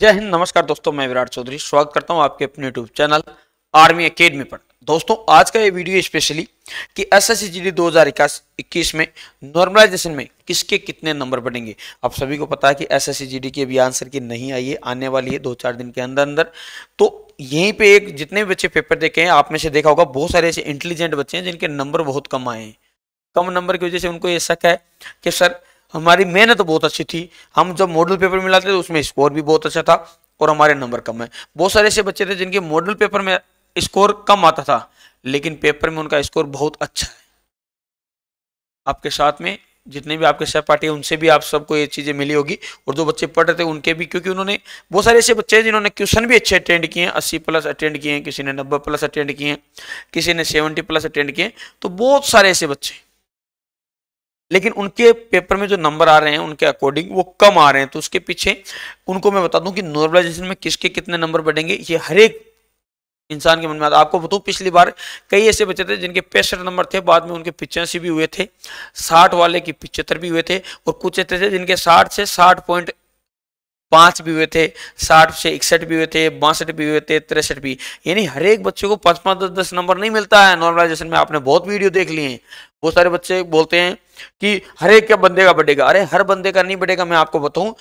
जय हिंद नमस्कार दोस्तों मैं विराट चौधरी स्वागत करता हूं आपके अपने यूट्यूब चैनल आर्मी अकेडमी पर दोस्तों आज का ये वीडियो स्पेशली कि एस एस सी दो हजार इक्कीस में नॉर्मलाइजेशन में किसके कितने नंबर बढ़ेंगे आप सभी को पता है कि S S C G D की अभी आंसर की नहीं आई है आने वाली है दो चार दिन के अंदर अंदर तो यहीं पे एक जितने बच्चे पेपर देखे हैं आप में से देखा होगा बहुत सारे ऐसे इंटेलिजेंट बच्चे हैं जिनके नंबर बहुत कम आए हैं कम नंबर की वजह से उनको ये शक है कि सर हमारी मेहनत तो बहुत अच्छी थी हम जब मॉडल पेपर मिलाते थे उसमें स्कोर भी बहुत अच्छा था और हमारे नंबर कम है बहुत सारे ऐसे बच्चे थे जिनके मॉडल पेपर में स्कोर कम आता था लेकिन पेपर में उनका स्कोर बहुत अच्छा है आपके साथ में जितने भी आपके सहपाठी हैं उनसे भी आप सबको ये चीज़ें मिली होगी और जो बच्चे पढ़ रहे थे उनके भी क्योंकि उन्होंने बहुत सारे ऐसे बच्चे हैं जिन्होंने क्वेश्चन भी अच्छे अटेंड किए हैं अस्सी प्लस अटेंड किए हैं किसी ने नब्बे प्लस अटेंड किए हैं किसी ने सेवेंटी प्लस अटेंड किए हैं तो बहुत सारे ऐसे बच्चे लेकिन उनके पेपर में जो नंबर आ रहे हैं उनके अकॉर्डिंग वो कम आ रहे हैं तो उसके पीछे उनको मैं बता दूं कि नॉर्मलाइजेशन में किसके कितने नंबर बढ़ेंगे ये हर एक इंसान के मन में आपको बताऊं पिछली बार कई ऐसे बच्चे थे जिनके पैंसठ नंबर थे बाद में उनके पिचासी भी हुए थे साठ वाले के पिचहत्तर भी हुए थे और कुछ ऐसे थे जिनके साठ से साठ पॉइंट पांच भी हुए थे साठ से इकसठ भी हुए थे बासठ भी हुए थे तिरसठ भी यानी हर एक बच्चे को पांच पांच दस दस नंबर नहीं मिलता है नॉर्मलाइजेशन में आपने बहुत वीडियो देख लिए हैं बहुत सारे बच्चे बोलते हैं कि हर एक क्या बंदे का बढ़ेगा अरे हर बंदे का नहीं बढ़ेगा मैं आपको बताऊं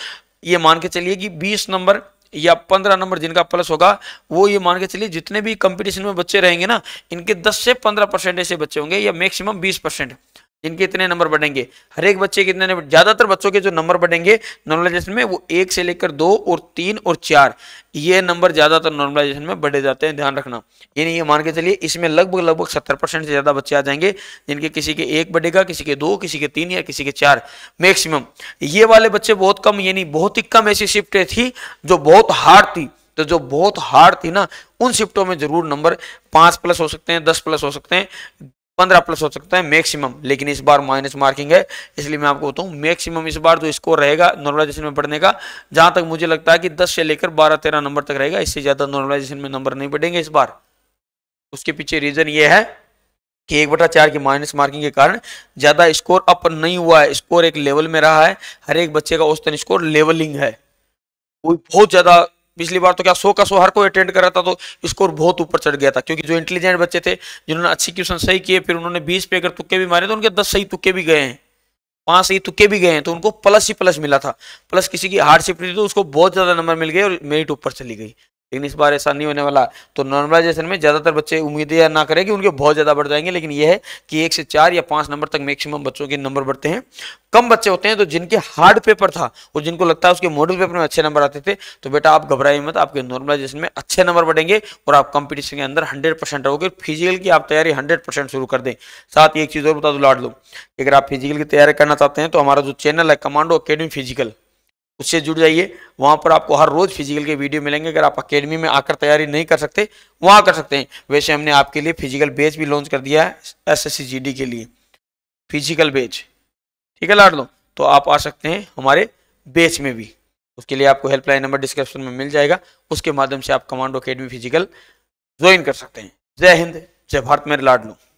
ये मान के चलिए कि 20 नंबर या 15 नंबर जिनका प्लस होगा वो ये मान के चलिए जितने भी कंपटीशन में बच्चे रहेंगे ना इनके 10 से 15 परसेंट ऐसे बच्चे होंगे या मैक्सिमम 20 परसेंट जिनके इतने नंबर बढ़ेंगे हर एक बच्चे के इतने ज्यादातर बच्चों के जो नंबर बढ़ेंगे नॉर्मलाइजेशन में वो एक से लेकर दो और तीन और चार ये नंबर ज्यादातर नॉर्मलाइजेशन में बढ़े जाते हैं ध्यान रखना यानी ये मान के चलिए इसमें लगभग लगभग सत्तर परसेंट से ज्यादा बच्चे आ जाएंगे जिनके किसी के एक बढ़ेगा किसी के दो किसी के तीन या किसी के चार मैक्सिमम ये वाले बच्चे बहुत कम यानी बहुत ही कम ऐसी शिफ्ट थी जो बहुत हार्ड थी तो जो बहुत हार्ड थी ना उन शिफ्टों में जरूर नंबर पांच प्लस हो सकते हैं दस प्लस हो सकते हैं पंद्रह प्लस हो सकता है मैक्सिमम लेकिन इस बार माइनस मार्किंग है इसलिए मैं आपको बताऊं मैक्सिमम इस बार जो स्कोर रहेगा नॉर्मलाइजेशन में बढ़ने का जहां तक मुझे लगता है कि दस से लेकर बारह तेरह नंबर तक रहेगा इससे ज्यादा नॉर्मलाइजेशन में नंबर नहीं बढ़ेंगे इस बार उसके पीछे रीजन ये है कि एक बटा चार की माइनस मार्किंग के कारण ज्यादा स्कोर अप नहीं हुआ है स्कोर एक लेवल में रहा है हर एक बच्चे का औसतन स्कोर लेवलिंग है कोई बहुत ज्यादा पिछली बार तो क्या सो का सो हर कोई अटेंड कर रहा था तो स्कोर बहुत ऊपर चढ़ गया था क्योंकि जो इंटेलिजेंट बच्चे थे जिन्होंने अच्छी क्वेश्चन सही किए फिर उन्होंने बीस पे अगर तुक्के भी मारे तो उनके दस सही तुक्के भी गए हैं पांच सही तुक्के भी गए हैं तो उनको प्लस ही प्लस मिला था प्लस किसी की हार्ड शिफ्ट थी तो उसको बहुत ज़्यादा नंबर मिल गए और मेरिट ऊपर चली गई लेकिन इस बार ऐसा नहीं होने वाला तो नॉर्मलाइजेशन में ज़्यादातर बच्चे उम्मीदें ना करें कि उनके बहुत ज़्यादा बढ़ जाएंगे लेकिन यह है कि एक से चार या पाँच नंबर तक मैक्सिमम बच्चों के नंबर बढ़ते हैं कम बच्चे होते हैं तो जिनके हार्ड पेपर था और जिनको लगता है उसके मॉडल पेपर में अच्छे नंबर आते थे तो बेटा आप घबराए मत आपके नॉर्मलाइजेशन में अच्छे नंबर बढ़ेंगे और आप कॉम्पिटिशन के अंदर हंड्रेड परसेंट रहोगे फिजिकल की आप तैयारी हंड्रेड परसेंट शुरू कर दें साथ ही एक चीज़ और बता दो लाड लो अगर आप फिजिकल की तैयारी करना चाहते हैं तो हमारा जो चैनल है कमांडो अकेडमी फिजिकल उससे जुड़ जाइए वहाँ पर आपको हर रोज़ फिजिकल के वीडियो मिलेंगे अगर आप अकेडमी में आकर तैयारी नहीं कर सकते वहाँ कर सकते हैं वैसे हमने आपके लिए फिजिकल बेच भी लॉन्च कर दिया है एस एस के लिए फिजिकल बेच ठीक है लाड लो तो आप आ सकते हैं हमारे बेच में भी उसके लिए आपको हेल्पलाइन नंबर डिस्क्रिप्शन में मिल जाएगा उसके माध्यम से आप कमांडो अकेडमी फिजिकल ज्वाइन कर सकते हैं जय हिंद जय भारत मेरे लाड लूँ